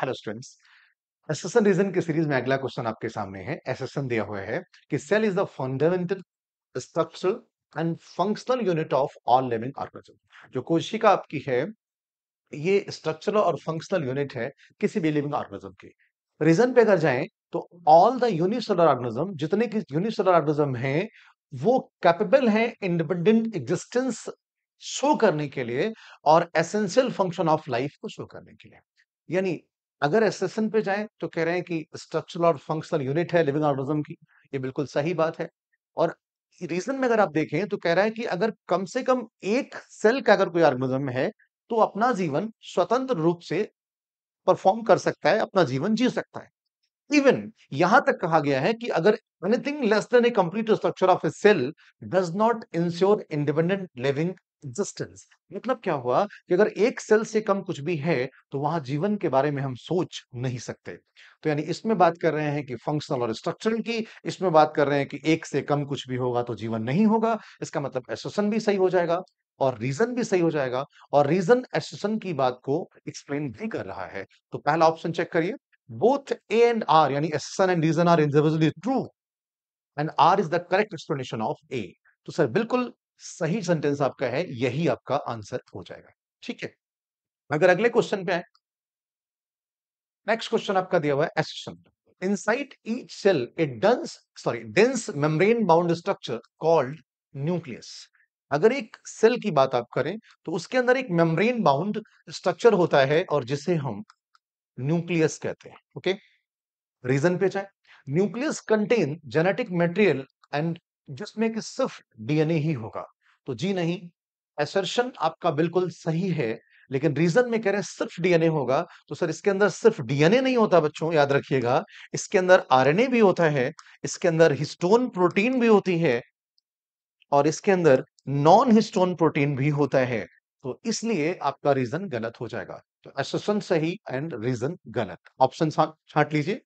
hello students assertion reason के series में अगला क्वेश्चन आपके सामने है एसेसन दिया हुआ है कि cell is the fundamental structural and functional unit of all living organism जो कोशिका आपकी है ये स्ट्रक्चरल और फंक्शनल यूनिट है किसी भी लिविंग ऑर्गेनिज्म की रीजन पे अगर जाएं तो ऑल द यूनिसेलुलर ऑर्गेनिज्म जितने की यूनिसेलुलर ऑर्गेनिज्म हैं वो कैपेबल हैं इंडिपेंडेंट एग्जिस्टेंस शो करने के लिए और एसेंशियल फंक्शन ऑफ लाइफ को शो करने के लिए यानी अगर एसेसन पे जाए तो कह रहे हैं कि स्ट्रक्चरल और फंक्शनल यूनिट है लिविंग ऑर्गेनिज्म की ये बिल्कुल सही बात है और रीजन में अगर आप देखें तो कह रहा है कि अगर कम से कम एक सेल का अगर कोई ऑर्गेनिज्म है तो अपना जीवन स्वतंत्र रूप से परफॉर्म कर सकता है अपना जीवन जी सकता है इवन यहां तक कहा गया है कि अगर anything less than a complete structure of a cell does not ensure independent living existence मतलब क्या हुआ कि अगर एक सेल से कम कुछ भी है तो वहां जीवन के बारे में हम सोच नहीं सकते तो यानी इसमें बात कर रहे हैं कि फंक्शनल और स्ट्रक्चरल की इसमें बात कर रहे हैं कि एक से कम कुछ भी होगा तो जीवन नहीं होगा इसका मतलब एसोसन भी सही हो जाएगा और रीजन भी सही हो जाएगा और रीजन एसोसन की बात को एक्सप्लेन भी कर रहा है तो पहला ऑप्शन चेक करिए बोथ ए एंड आर यानी assertion and reason R individually true and R is the correct explanation of A तो सर बिल्कुल सही सेंटेंस आपका है यही आपका आंसर हो जाएगा ठीक है अगर अगले क्वेश्चन पे आए नेक्स्ट क्वेश्चन आपका दिया हुआ है assertion site each cell a dense sorry dense membrane bound structure called nucleus अगर एक सेल की बात आप करें तो उसके अंदर एक मेम्ब्रेन बाउंड स्ट्रक्चर होता है और जिसे हम न्यूक्लियस कहते हैं ओके रीजन पे चाहे nucleus contain genetic material and जिसमें कि सिर्फ डीएनए ही होगा तो जी नहीं एसर्शन आपका बिल्कुल सही है लेकिन रीजन में कह रहे हैं सिर्फ डीएनए होगा तो सर इसके अंदर सिर्फ डीएनए नहीं होता बच्चों याद रखिएगा इसके अंदर आरएनए भी होता है इसके अंदर हिस्टोन प्रोटीन भी होती है और इसके अंदर नॉन हिस्टोन प्रोटीन भी होता है तो इसलिए आपका रीजन गलत हो जाएगा तो एसोसन सही एंड रीजन गलत ऑप्शन छाट लीजिए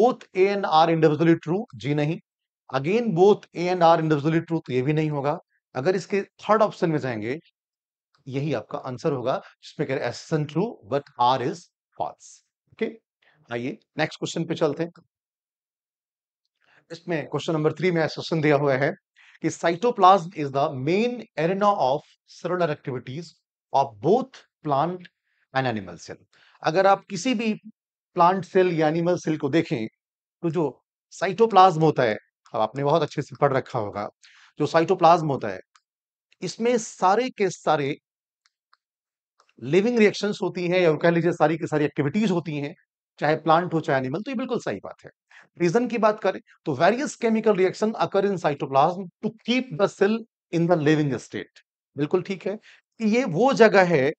both A and R individually true जी नहीं again both A and R individually truth तो ये भी नहीं होगा अगर इसके थर्ड ऑप्शन में जाएंगे यही आपका आंसर होगा जिसमें कह रहे A's true but R is false okay आइए नेक्स्ट क्वेश्चन पे चलते हैं इसमें क्वेश्चन नंबर थ्री में एसोसन दिया हुआ है कि cytoplasm is the main arena of cellular activities of both plant and animal cell अगर आप किसी भी प्लांट सेल या एनिमल सेल को देखें तो जो साइटोप्लाज्म होता है अब आपने बहुत अच्छे से पढ़ रखा होगा जो साइटोप्लाज्म होता है इसमें सारे के सारे लिविंग रिएक्शंस होती हैं या कह लीजिए सारी की सारी एक्टिविटीज होती हैं चाहे प्लांट हो चाहे एनिमल तो ये बिल्कुल सही बात है रीजन की बात करें तो various chemical reaction occur in cytoplasm to keep the cell in the living state बिल्कुल ठीक है ये वो जगह है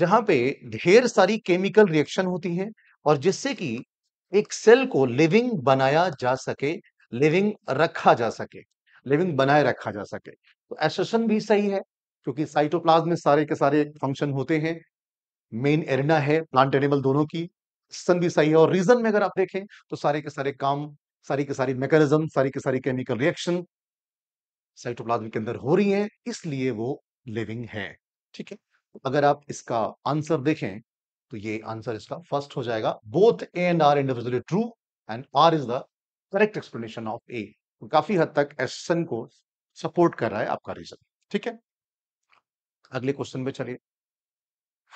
जहां पे ढेर सारी केमिकल रिएक्शन होती हैं और जिससे कि एक सेल को लिविंग बनाया जा सके लिविंग रखा जा सके लिविंग बनाए रखा जा सके तो एसेशन भी सही है क्योंकि साइटोप्लाज में सारे के सारे फंक्शन होते हैं मेन एरिना है प्लांट एनिमल दोनों की सन भी सही है और रीजन में अगर आप देखें तो सारे के सारे काम सारी के सारी मैकेनिज्म सारी के सारी केमिकल रिएक्शन साइटोप्लाज्म के अंदर हो रही है इसलिए वो लिविंग है ठीक है अगर आप इसका आंसर देखें तो ये आंसर इसका फर्स्ट हो जाएगा both A and R individually true and R is the correct explanation of A तो काफी हद तक एसन को सपोर्ट कर रहा है आपका रीजन ठीक है अगले क्वेश्चन में चलिए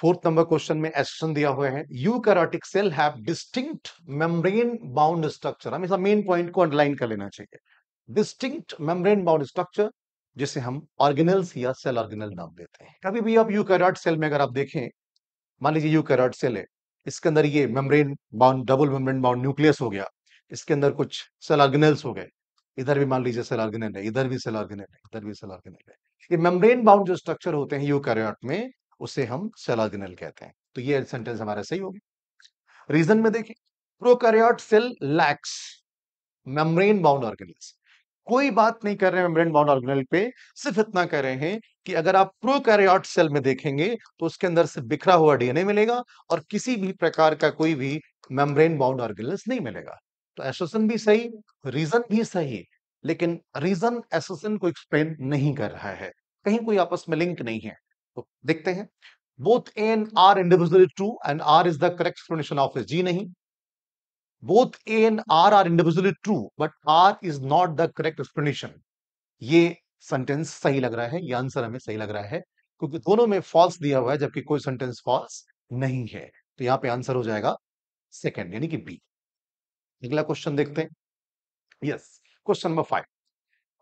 फोर्थ नंबर क्वेश्चन में एसन दिया हुआ है eukaryotic cell have distinct membrane bound structure हमेशा मेन पॉइंट को अंडरलाइन कर लेना चाहिए डिस्टिंक्ट मेम्ब्रेन बाउंड स्ट्रक्चर जिसे हम ऑर्गेनल्स या सेल ऑर्गेनल नाम देते हैं कभी भी आप यूकैरियोट सेल में अगर आप देखें मान लीजिए यूकैरियोट सेल है इसके अंदर ये membrane bound double membrane bound nucleus हो गया इसके अंदर कुछ सेलार्गनेल्स हो गए इधर भी मान लीजिए सेलार्गनेल है इधर भी सेलार्गनेल है इधर भी सेलार्गनेल है ये मेम्ब्रेन बाउंड जो स्ट्रक्चर होते हैं यूकैरियोट में उसे हम सेलार्गनेल कहते हैं तो ये सेंटेंस हमारा सही हो गया रीजन में देखिए prokaryote cell lacks membrane bound organelles कोई बात नहीं कर रहे हैं मेम्ब्रेन बाउंड ऑर्गेनल पे सिर्फ इतना कह रहे हैं कि अगर आप प्रोकैरियोट सेल में देखेंगे तो उसके अंदर से बिखरा हुआ डीएनए मिलेगा और किसी भी प्रकार का कोई भी मेम्ब्रेन बाउंड ऑर्गेनल्स नहीं मिलेगा तो एसोसन भी सही रीजन भी सही लेकिन रीजन एसोसन को एक्सप्लेन नहीं कर रहा है कहीं कोई आपस में लिंक नहीं है तो देखते हैं both and R individually true and R is the correct explanation of A's जी नहीं both A and R R individually true but R is not the correct explanation ये सेंटेंस सही लग रहा है ये आंसर हमें सही लग रहा है क्योंकि दोनों में फॉल्स दिया हुआ है जबकि कोई सेंटेंस फॉल्स नहीं है तो यहां पे आंसर हो जाएगा सेकेंड यानी कि बी अगला क्वेश्चन देखते हैं यस क्वेश्चन नंबर फाइव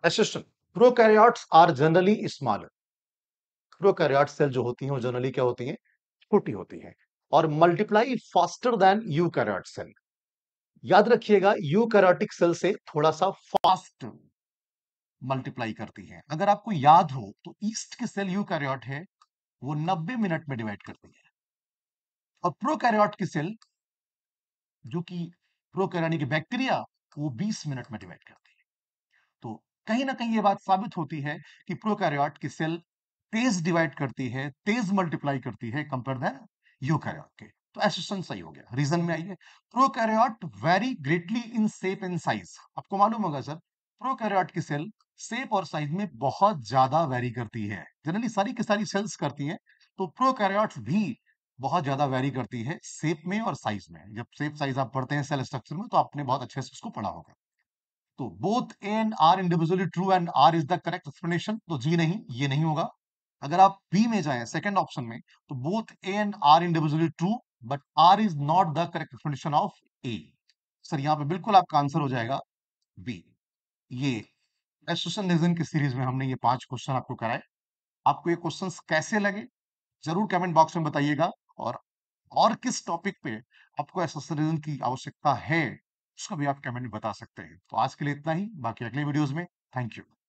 असिस्टेंट prokaryotes are generally smaller prokaryote cell जो होती हैं वो जनरली क्या होती हैं छोटी होती हैं और multiply faster than eukaryote cell याद रखिएगा यूकैरियोटिक सेल से थोड़ा सा फास्ट मल्टीप्लाई करती है अगर आपको याद हो तो ईस्ट के सेल यूकैरियोट है वो 90 मिनट में डिवाइड करती है और प्रोकैरियोट की सेल जो कि प्रोकैरियोटिक बैक्टीरिया वो 20 मिनट में डिवाइड करती है तो कहीं ना कहीं ये बात साबित होती है कि प्रोकैरियोट की सेल तेज डिवाइड करती है तेज मल्टीप्लाई करती है कंपेयर देन यूकैरियोट के तो एसोसिएशन सही हो गया रीजन में आइए prokaryote vary greatly in shape and size आपको मालूम होगा सर प्रोकैरियोट की सेल शेप और साइज में बहुत ज्यादा वेरी करती है जनरली सारी की सारी सेल्स करती है तो प्रोकैरियोट्स भी बहुत ज्यादा वेरी करती है सेप में और साइज में जब सेप साइज आप पढ़ते हैं सेल स्ट्रक्चर में तो आपने बहुत अच्छे से उसको पढ़ा होगा तो both and R individually true and R is the correct explanation तो जी नहीं ये नहीं होगा अगर आप बी में जाए सेकेंड ऑप्शन में तो both A and R individually true but R is not the correct explanation of A sir यहाँ पे बिल्कुल आपका आंसर हो जाएगा बी ये एसोसिएशन की सीरीज में हमने ये पांच क्वेश्चन आपको कराए आपको ये क्वेश्चंस कैसे लगे जरूर कमेंट बॉक्स में बताइएगा और और किस टॉपिक पे आपको एसोसिएशन की आवश्यकता है उसका भी आप कमेंट बता सकते हैं तो आज के लिए इतना ही बाकी अगले वीडियोस में थैंक यू